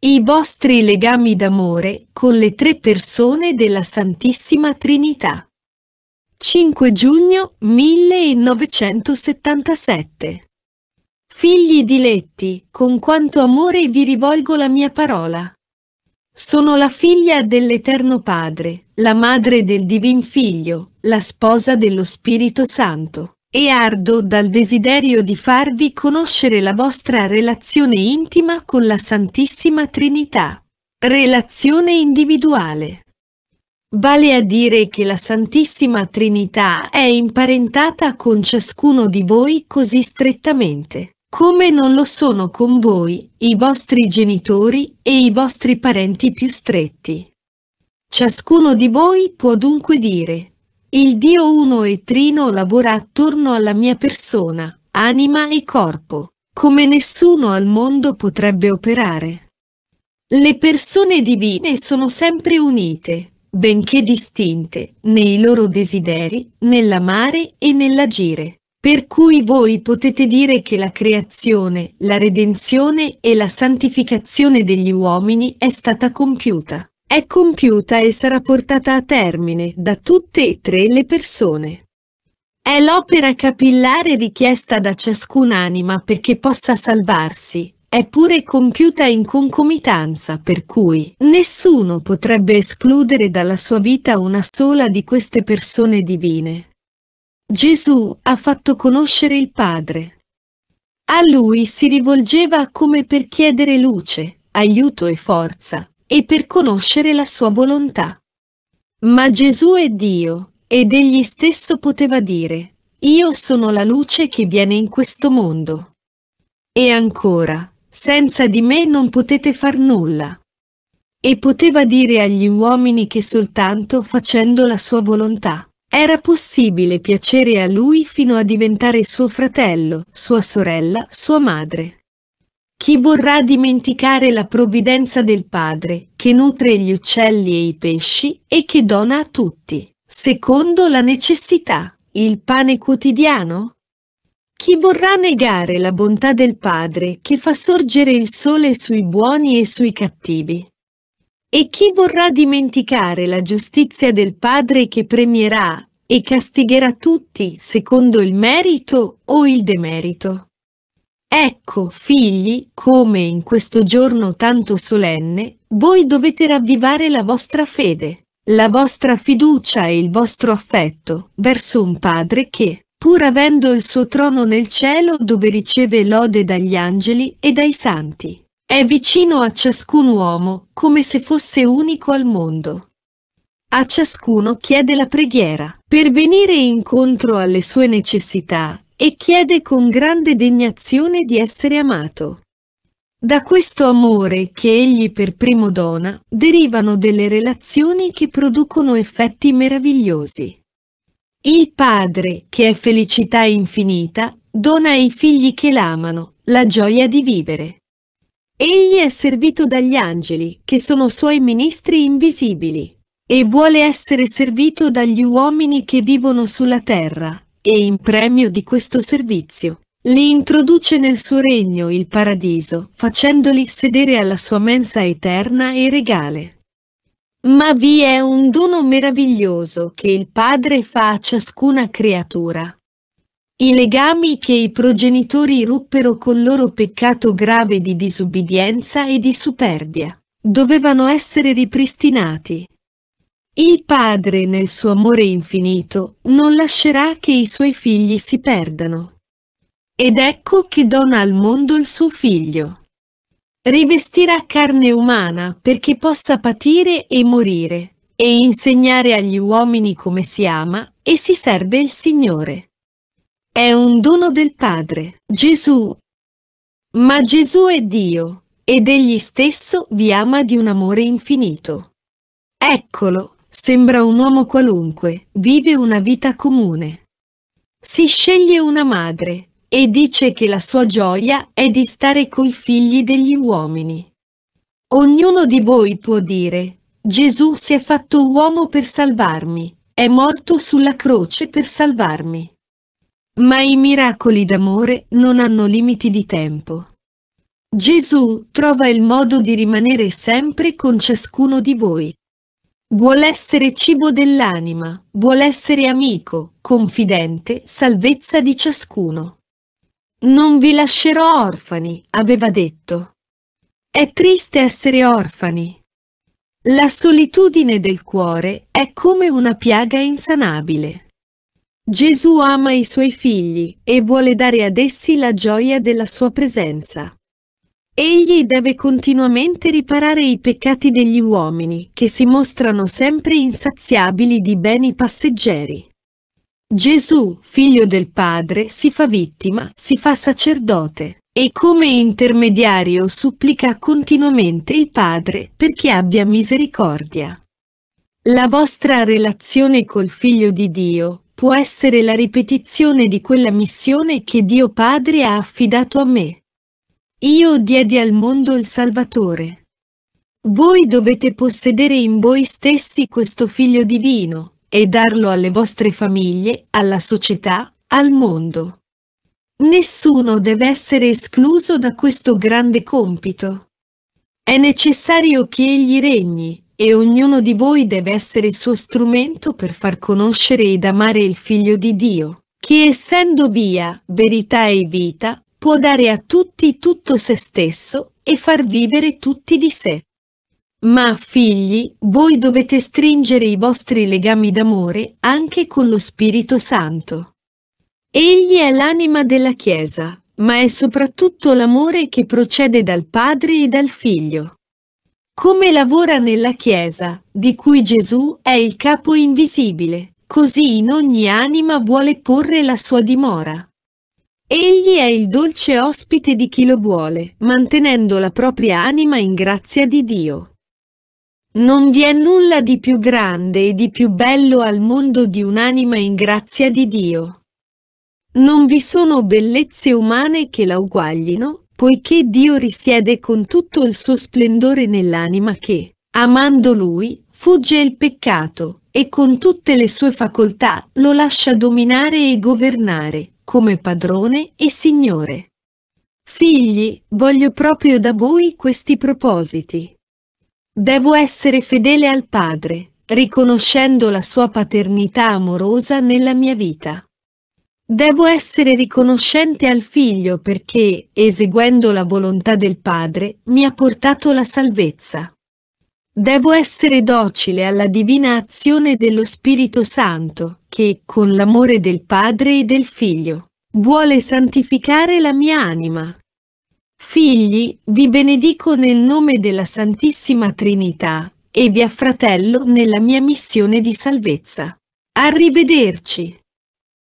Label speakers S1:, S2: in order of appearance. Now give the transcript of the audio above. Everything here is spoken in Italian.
S1: I vostri legami d'amore con le tre persone della Santissima Trinità. 5 giugno 1977 Figli diletti, con quanto amore vi rivolgo la mia parola. Sono la figlia dell'Eterno Padre, la madre del Divin Figlio, la sposa dello Spirito Santo e ardo dal desiderio di farvi conoscere la vostra relazione intima con la Santissima Trinità. Relazione individuale. Vale a dire che la Santissima Trinità è imparentata con ciascuno di voi così strettamente, come non lo sono con voi, i vostri genitori e i vostri parenti più stretti. Ciascuno di voi può dunque dire, il Dio uno e trino lavora attorno alla mia persona, anima e corpo, come nessuno al mondo potrebbe operare. Le persone divine sono sempre unite, benché distinte, nei loro desideri, nell'amare e nell'agire. Per cui voi potete dire che la creazione, la redenzione e la santificazione degli uomini è stata compiuta è compiuta e sarà portata a termine da tutte e tre le persone. È l'opera capillare richiesta da ciascun'anima perché possa salvarsi, è pure compiuta in concomitanza per cui nessuno potrebbe escludere dalla sua vita una sola di queste persone divine. Gesù ha fatto conoscere il Padre. A lui si rivolgeva come per chiedere luce, aiuto e forza, e per conoscere la sua volontà. Ma Gesù è Dio, ed egli stesso poteva dire, Io sono la luce che viene in questo mondo. E ancora, senza di me non potete far nulla. E poteva dire agli uomini che soltanto facendo la sua volontà era possibile piacere a lui fino a diventare suo fratello, sua sorella, sua madre. Chi vorrà dimenticare la provvidenza del Padre, che nutre gli uccelli e i pesci e che dona a tutti, secondo la necessità, il pane quotidiano? Chi vorrà negare la bontà del Padre che fa sorgere il sole sui buoni e sui cattivi? E chi vorrà dimenticare la giustizia del Padre che premierà e castigherà tutti secondo il merito o il demerito? Ecco, figli, come in questo giorno tanto solenne, voi dovete ravvivare la vostra fede, la vostra fiducia e il vostro affetto verso un Padre che, pur avendo il suo trono nel cielo dove riceve lode dagli angeli e dai santi, è vicino a ciascun uomo come se fosse unico al mondo. A ciascuno chiede la preghiera per venire incontro alle sue necessità e chiede con grande degnazione di essere amato. Da questo amore che egli per primo dona derivano delle relazioni che producono effetti meravigliosi. Il padre, che è felicità infinita, dona ai figli che l'amano la gioia di vivere. Egli è servito dagli angeli, che sono suoi ministri invisibili, e vuole essere servito dagli uomini che vivono sulla terra, e in premio di questo servizio, li introduce nel suo regno il paradiso, facendoli sedere alla sua mensa eterna e regale. Ma vi è un dono meraviglioso che il Padre fa a ciascuna creatura. I legami che i progenitori ruppero col loro peccato grave di disubbidienza e di superbia dovevano essere ripristinati, il Padre nel suo amore infinito non lascerà che i suoi figli si perdano. Ed ecco che dona al mondo il suo figlio. Rivestirà carne umana perché possa patire e morire, e insegnare agli uomini come si ama e si serve il Signore. È un dono del Padre, Gesù. Ma Gesù è Dio, ed Egli stesso vi ama di un amore infinito. Eccolo, Sembra un uomo qualunque, vive una vita comune. Si sceglie una madre, e dice che la sua gioia è di stare coi figli degli uomini. Ognuno di voi può dire, Gesù si è fatto uomo per salvarmi, è morto sulla croce per salvarmi. Ma i miracoli d'amore non hanno limiti di tempo. Gesù trova il modo di rimanere sempre con ciascuno di voi, Vuol essere cibo dell'anima, vuol essere amico, confidente, salvezza di ciascuno. Non vi lascerò orfani, aveva detto. È triste essere orfani. La solitudine del cuore è come una piaga insanabile. Gesù ama i suoi figli e vuole dare ad essi la gioia della sua presenza. Egli deve continuamente riparare i peccati degli uomini, che si mostrano sempre insaziabili di beni passeggeri. Gesù, figlio del Padre, si fa vittima, si fa sacerdote, e come intermediario supplica continuamente il Padre perché abbia misericordia. La vostra relazione col Figlio di Dio può essere la ripetizione di quella missione che Dio Padre ha affidato a me, io diedi al mondo il Salvatore. Voi dovete possedere in voi stessi questo Figlio divino e darlo alle vostre famiglie, alla società, al mondo. Nessuno deve essere escluso da questo grande compito. È necessario che egli regni e ognuno di voi deve essere suo strumento per far conoscere ed amare il Figlio di Dio, che essendo via, verità e vita, può dare a tutti tutto se stesso e far vivere tutti di sé. Ma, figli, voi dovete stringere i vostri legami d'amore anche con lo Spirito Santo. Egli è l'anima della Chiesa, ma è soprattutto l'amore che procede dal Padre e dal Figlio. Come lavora nella Chiesa, di cui Gesù è il capo invisibile, così in ogni anima vuole porre la sua dimora. Egli è il dolce ospite di chi lo vuole, mantenendo la propria anima in grazia di Dio. Non vi è nulla di più grande e di più bello al mondo di un'anima in grazia di Dio. Non vi sono bellezze umane che la uguaglino, poiché Dio risiede con tutto il suo splendore nell'anima che, amando Lui, fugge il peccato, e con tutte le sue facoltà lo lascia dominare e governare, come padrone e signore. Figli, voglio proprio da voi questi propositi. Devo essere fedele al Padre, riconoscendo la sua paternità amorosa nella mia vita. Devo essere riconoscente al Figlio perché, eseguendo la volontà del Padre, mi ha portato la salvezza. Devo essere docile alla divina azione dello Spirito Santo, che, con l'amore del Padre e del Figlio, vuole santificare la mia anima. Figli, vi benedico nel nome della Santissima Trinità e vi affratello nella mia missione di salvezza. Arrivederci.